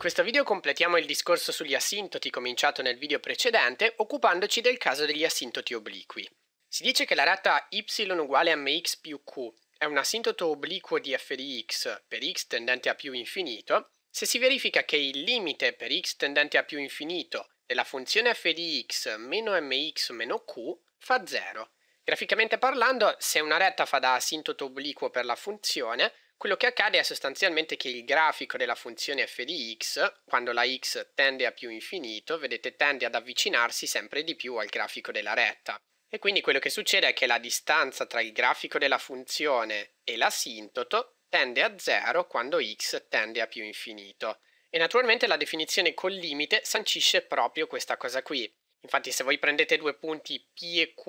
questo video completiamo il discorso sugli asintoti cominciato nel video precedente occupandoci del caso degli asintoti obliqui. Si dice che la rata y uguale a mx più q è un asintoto obliquo di f di x per x tendente a più infinito se si verifica che il limite per x tendente a più infinito della funzione f di x meno mx meno q fa 0. Graficamente parlando, se una retta fa da asintoto obliquo per la funzione, quello che accade è sostanzialmente che il grafico della funzione f di x, quando la x tende a più infinito, vedete tende ad avvicinarsi sempre di più al grafico della retta. E quindi quello che succede è che la distanza tra il grafico della funzione e l'asintoto tende a zero quando x tende a più infinito. E naturalmente la definizione col limite sancisce proprio questa cosa qui. Infatti se voi prendete due punti P e Q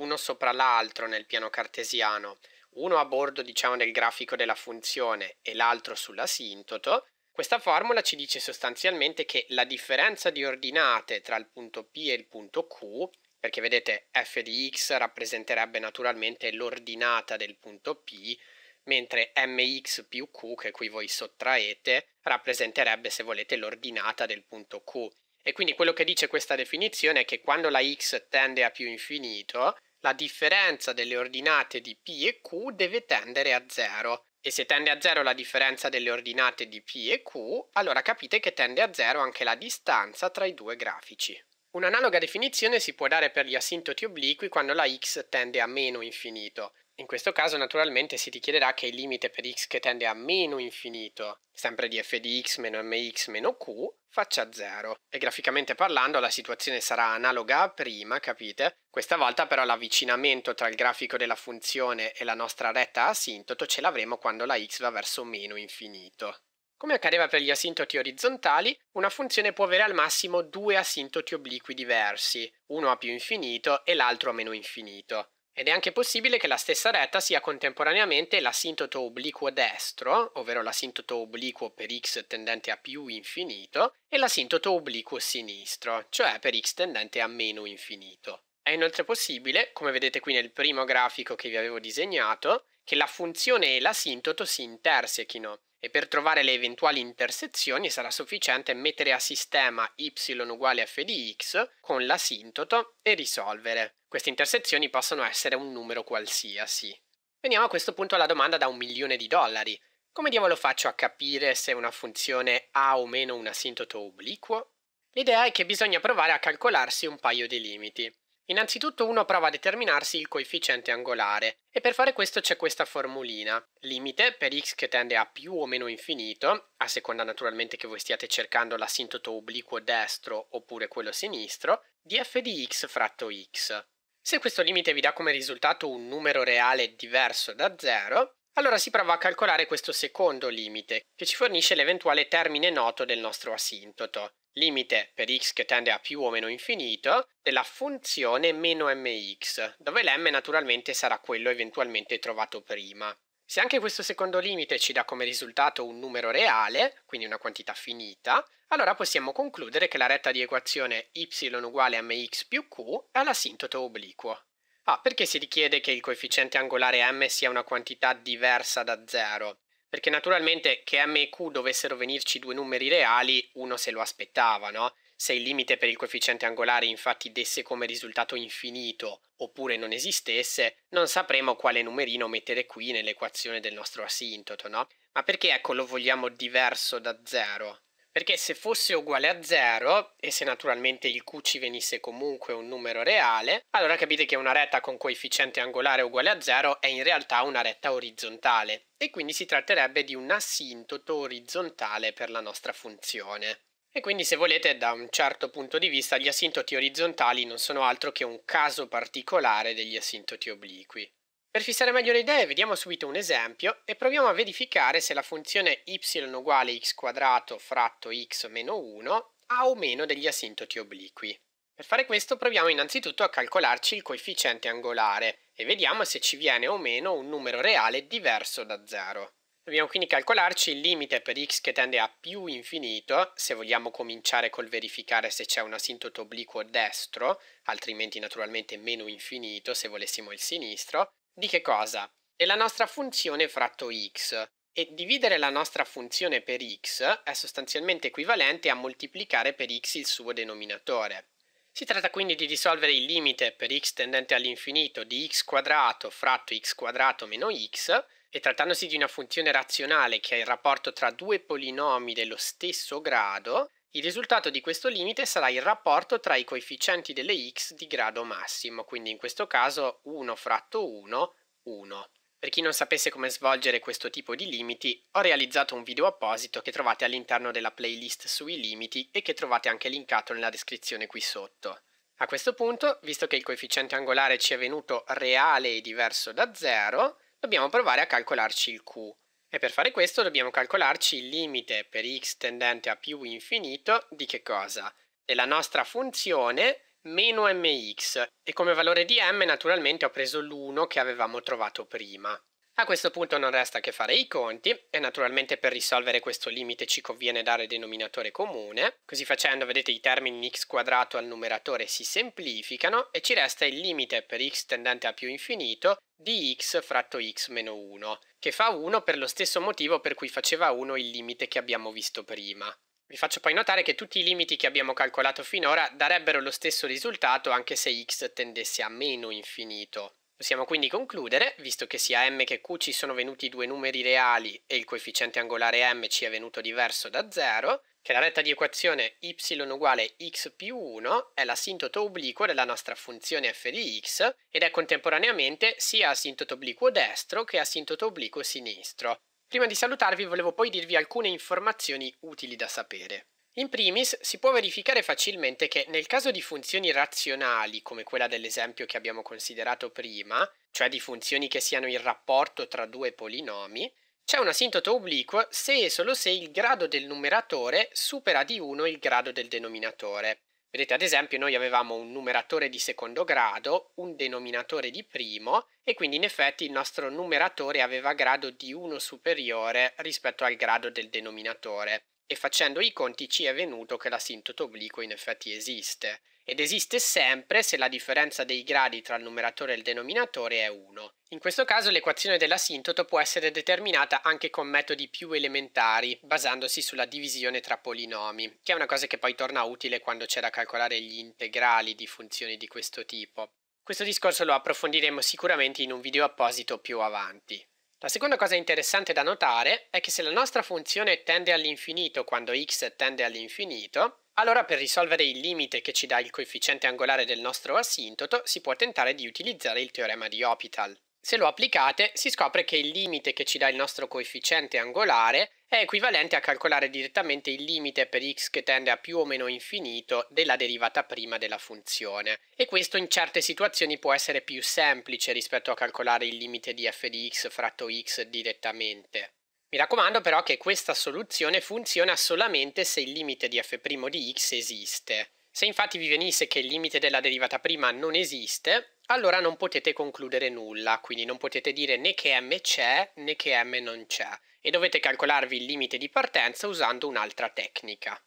uno sopra l'altro nel piano cartesiano, uno a bordo diciamo, del grafico della funzione e l'altro sull'asintoto, questa formula ci dice sostanzialmente che la differenza di ordinate tra il punto P e il punto Q, perché vedete f di x rappresenterebbe naturalmente l'ordinata del punto P, mentre mx più q, che qui voi sottraete, rappresenterebbe, se volete, l'ordinata del punto Q. E quindi quello che dice questa definizione è che quando la x tende a più infinito, la differenza delle ordinate di P e Q deve tendere a 0. E se tende a 0 la differenza delle ordinate di P e Q, allora capite che tende a 0 anche la distanza tra i due grafici. Un'analoga definizione si può dare per gli asintoti obliqui quando la x tende a meno infinito. In questo caso naturalmente si richiederà che il limite per x che tende a meno infinito, sempre di f di x meno mx meno q, faccia 0 e graficamente parlando la situazione sarà analoga a prima, capite? Questa volta però l'avvicinamento tra il grafico della funzione e la nostra retta asintoto ce l'avremo quando la x va verso meno infinito. Come accadeva per gli asintoti orizzontali, una funzione può avere al massimo due asintoti obliqui diversi, uno a più infinito e l'altro a meno infinito. Ed è anche possibile che la stessa retta sia contemporaneamente l'assintoto obliquo destro, ovvero l'assintoto obliquo per x tendente a più infinito, e l'assintoto obliquo sinistro, cioè per x tendente a meno infinito. È inoltre possibile, come vedete qui nel primo grafico che vi avevo disegnato, che la funzione e l'assintoto si intersechino, e per trovare le eventuali intersezioni sarà sufficiente mettere a sistema y uguale f di x con l'asintoto e risolvere. Queste intersezioni possono essere un numero qualsiasi. Veniamo a questo punto alla domanda da un milione di dollari. Come diavolo faccio a capire se una funzione ha o meno un asintoto obliquo? L'idea è che bisogna provare a calcolarsi un paio di limiti. Innanzitutto uno prova a determinarsi il coefficiente angolare e per fare questo c'è questa formulina. Limite per x che tende a più o meno infinito, a seconda naturalmente che voi stiate cercando l'assintoto obliquo destro oppure quello sinistro, di f di x fratto x. Se questo limite vi dà come risultato un numero reale diverso da 0, allora si prova a calcolare questo secondo limite, che ci fornisce l'eventuale termine noto del nostro asintoto, limite per x che tende a più o meno infinito della funzione meno mx, dove l'm naturalmente sarà quello eventualmente trovato prima. Se anche questo secondo limite ci dà come risultato un numero reale, quindi una quantità finita, allora possiamo concludere che la retta di equazione y uguale a mx più q è l'asintoto obliquo. Ah, perché si richiede che il coefficiente angolare m sia una quantità diversa da 0? Perché naturalmente che m e q dovessero venirci due numeri reali, uno se lo aspettava, no? Se il limite per il coefficiente angolare infatti desse come risultato infinito oppure non esistesse, non sapremo quale numerino mettere qui nell'equazione del nostro asintoto, no? Ma perché ecco lo vogliamo diverso da 0? Perché se fosse uguale a 0, e se naturalmente il q ci venisse comunque un numero reale, allora capite che una retta con coefficiente angolare uguale a 0 è in realtà una retta orizzontale, e quindi si tratterebbe di un asintoto orizzontale per la nostra funzione. E quindi se volete, da un certo punto di vista, gli asintoti orizzontali non sono altro che un caso particolare degli asintoti obliqui. Per fissare meglio le idee vediamo subito un esempio e proviamo a verificare se la funzione y uguale x quadrato fratto x meno 1 ha o meno degli asintoti obliqui. Per fare questo proviamo innanzitutto a calcolarci il coefficiente angolare e vediamo se ci viene o meno un numero reale diverso da 0. Dobbiamo quindi calcolarci il limite per x che tende a più infinito, se vogliamo cominciare col verificare se c'è un asintoto obliquo destro, altrimenti naturalmente meno infinito se volessimo il sinistro, di che cosa? Della nostra funzione fratto x. E dividere la nostra funzione per x è sostanzialmente equivalente a moltiplicare per x il suo denominatore. Si tratta quindi di risolvere il limite per x tendente all'infinito di x quadrato fratto x quadrato meno x, e trattandosi di una funzione razionale che ha il rapporto tra due polinomi dello stesso grado, il risultato di questo limite sarà il rapporto tra i coefficienti delle x di grado massimo, quindi in questo caso 1 fratto 1, 1. Per chi non sapesse come svolgere questo tipo di limiti, ho realizzato un video apposito che trovate all'interno della playlist sui limiti e che trovate anche linkato nella descrizione qui sotto. A questo punto, visto che il coefficiente angolare ci è venuto reale e diverso da 0, dobbiamo provare a calcolarci il q. E per fare questo dobbiamo calcolarci il limite per x tendente a più infinito di che cosa? Della nostra funzione meno mx e come valore di m naturalmente ho preso l'1 che avevamo trovato prima. A questo punto non resta che fare i conti e naturalmente per risolvere questo limite ci conviene dare denominatore comune, così facendo vedete i termini x quadrato al numeratore si semplificano e ci resta il limite per x tendente a più infinito di x fratto x meno 1, che fa 1 per lo stesso motivo per cui faceva 1 il limite che abbiamo visto prima. Vi faccio poi notare che tutti i limiti che abbiamo calcolato finora darebbero lo stesso risultato anche se x tendesse a meno infinito. Possiamo quindi concludere, visto che sia m che q ci sono venuti due numeri reali e il coefficiente angolare m ci è venuto diverso da 0, che la retta di equazione y uguale x più 1 è l'asintoto obliquo della nostra funzione f di x ed è contemporaneamente sia asintoto obliquo destro che asintoto obliquo sinistro. Prima di salutarvi volevo poi dirvi alcune informazioni utili da sapere. In primis si può verificare facilmente che nel caso di funzioni razionali, come quella dell'esempio che abbiamo considerato prima, cioè di funzioni che siano il rapporto tra due polinomi, c'è un asintoto obliquo se e solo se il grado del numeratore supera di 1 il grado del denominatore. Vedete, ad esempio, noi avevamo un numeratore di secondo grado, un denominatore di primo, e quindi in effetti il nostro numeratore aveva grado di 1 superiore rispetto al grado del denominatore. E facendo i conti ci è venuto che l'asintoto obliquo in effetti esiste ed esiste sempre se la differenza dei gradi tra il numeratore e il denominatore è 1. In questo caso l'equazione dell'asintoto può essere determinata anche con metodi più elementari, basandosi sulla divisione tra polinomi, che è una cosa che poi torna utile quando c'è da calcolare gli integrali di funzioni di questo tipo. Questo discorso lo approfondiremo sicuramente in un video apposito più avanti. La seconda cosa interessante da notare è che se la nostra funzione tende all'infinito quando x tende all'infinito, allora per risolvere il limite che ci dà il coefficiente angolare del nostro asintoto si può tentare di utilizzare il teorema di Hopital. Se lo applicate si scopre che il limite che ci dà il nostro coefficiente angolare è equivalente a calcolare direttamente il limite per x che tende a più o meno infinito della derivata prima della funzione. E questo in certe situazioni può essere più semplice rispetto a calcolare il limite di f di x fratto x direttamente. Mi raccomando però che questa soluzione funziona solamente se il limite di f' di x esiste. Se infatti vi venisse che il limite della derivata prima non esiste, allora non potete concludere nulla, quindi non potete dire né che m c'è né che m non c'è, e dovete calcolarvi il limite di partenza usando un'altra tecnica.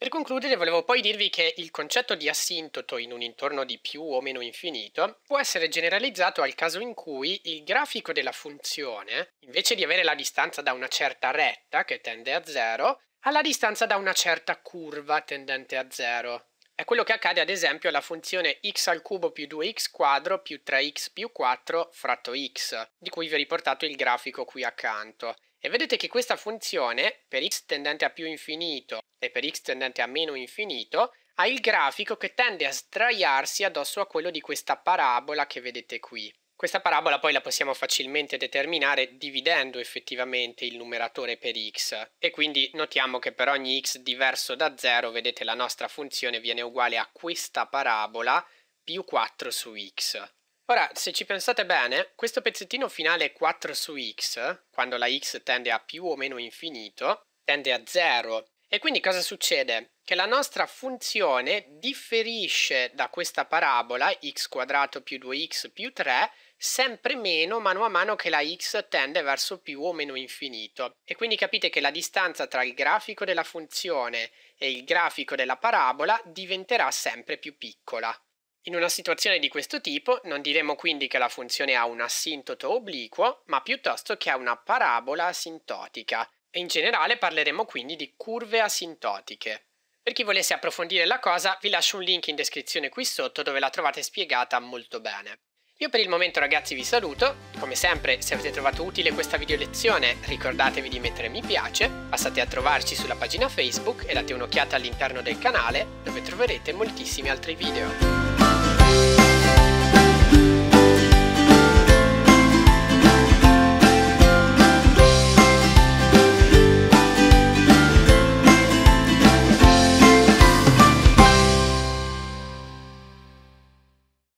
Per concludere volevo poi dirvi che il concetto di asintoto in un intorno di più o meno infinito può essere generalizzato al caso in cui il grafico della funzione, invece di avere la distanza da una certa retta, che tende a zero, ha la distanza da una certa curva tendente a zero. È quello che accade ad esempio alla funzione x al cubo più 2x quadro più 3x più 4 fratto x, di cui vi ho riportato il grafico qui accanto. E vedete che questa funzione, per x tendente a più infinito e per x tendente a meno infinito, ha il grafico che tende a sdraiarsi addosso a quello di questa parabola che vedete qui. Questa parabola poi la possiamo facilmente determinare dividendo effettivamente il numeratore per x e quindi notiamo che per ogni x diverso da 0 vedete la nostra funzione viene uguale a questa parabola più 4 su x. Ora, se ci pensate bene, questo pezzettino finale 4 su x, quando la x tende a più o meno infinito, tende a 0. E quindi cosa succede? Che la nostra funzione differisce da questa parabola x quadrato più 2x più 3 sempre meno mano a mano che la x tende verso più o meno infinito. E quindi capite che la distanza tra il grafico della funzione e il grafico della parabola diventerà sempre più piccola. In una situazione di questo tipo non diremo quindi che la funzione ha un asintoto obliquo, ma piuttosto che ha una parabola asintotica. E in generale parleremo quindi di curve asintotiche. Per chi volesse approfondire la cosa vi lascio un link in descrizione qui sotto dove la trovate spiegata molto bene. Io per il momento ragazzi vi saluto, come sempre se avete trovato utile questa video lezione ricordatevi di mettere mi piace, passate a trovarci sulla pagina Facebook e date un'occhiata all'interno del canale dove troverete moltissimi altri video.